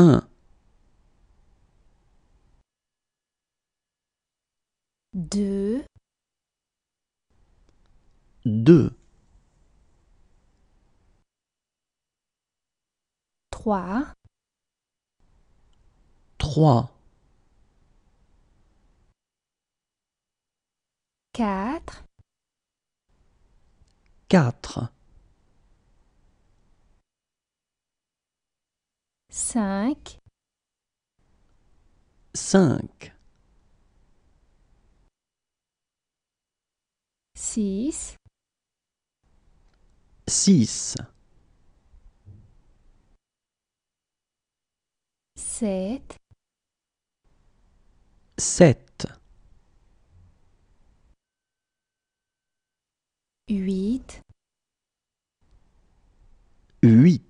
1 2 2 3 3 4 4 5 5 6 6 7 7 8 8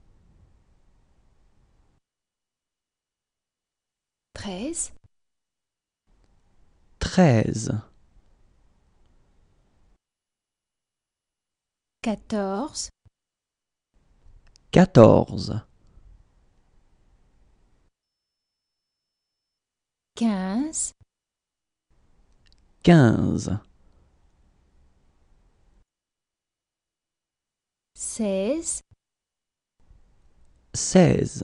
treize, treize, quatorze, quatorze, quinze, quinze, seize, seize.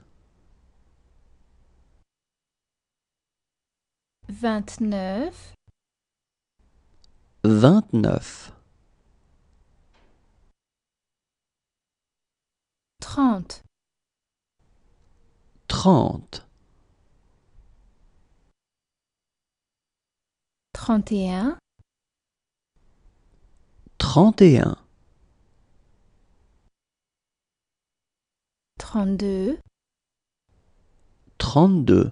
vingt-neuf, vingt-neuf, trente, trente, trente et un, trente et un, trente-deux, trente-deux.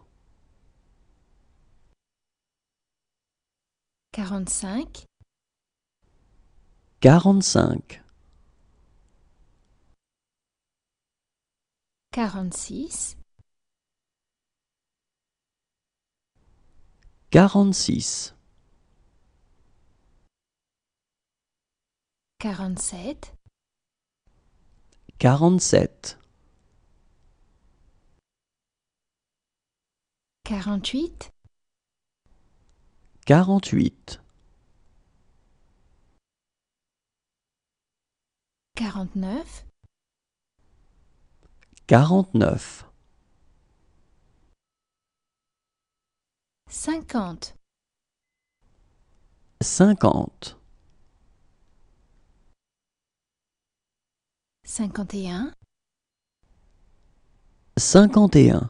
quarante-cinq, quarante-cinq, quarante-six, quarante-six, quarante-sept, quarante-sept, quarante-huit, quarante-huit, quarante-neuf, quarante-neuf, cinquante, cinquante, cinquante et un, cinquante et un.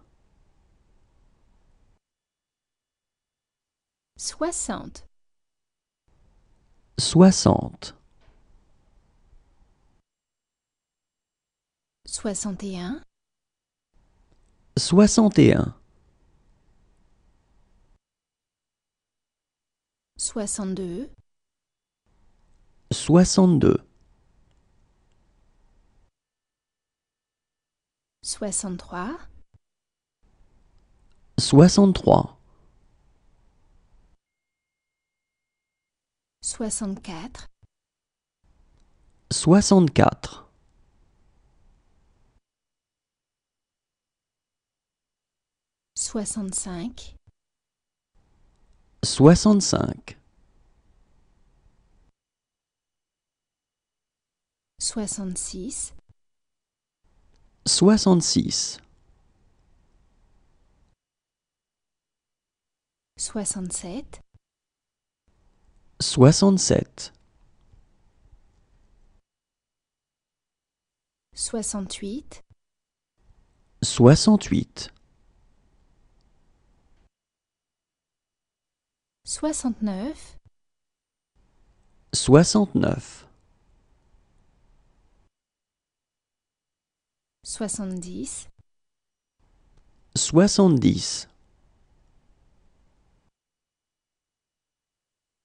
60 60 61 61 62 62 63 63 64 64 65 65 66 66 67 soixante-sept, soixante-huit, soixante-huit, soixante-neuf, soixante-neuf, soixante-dix, soixante-dix.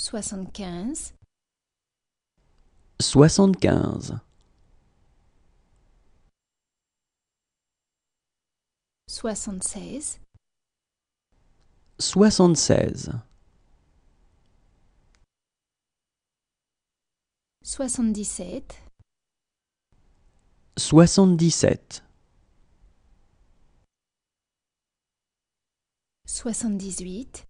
soixante-quinze, soixante-quinze, soixante-seize, soixante-seize, soixante-dix-sept, soixante-dix-sept. soixante soixante-dix-huit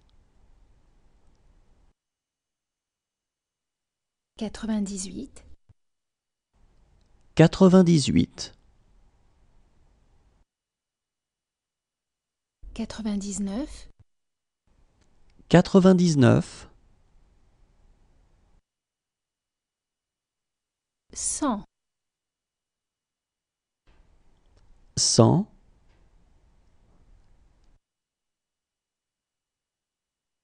98 98 99 99 100 100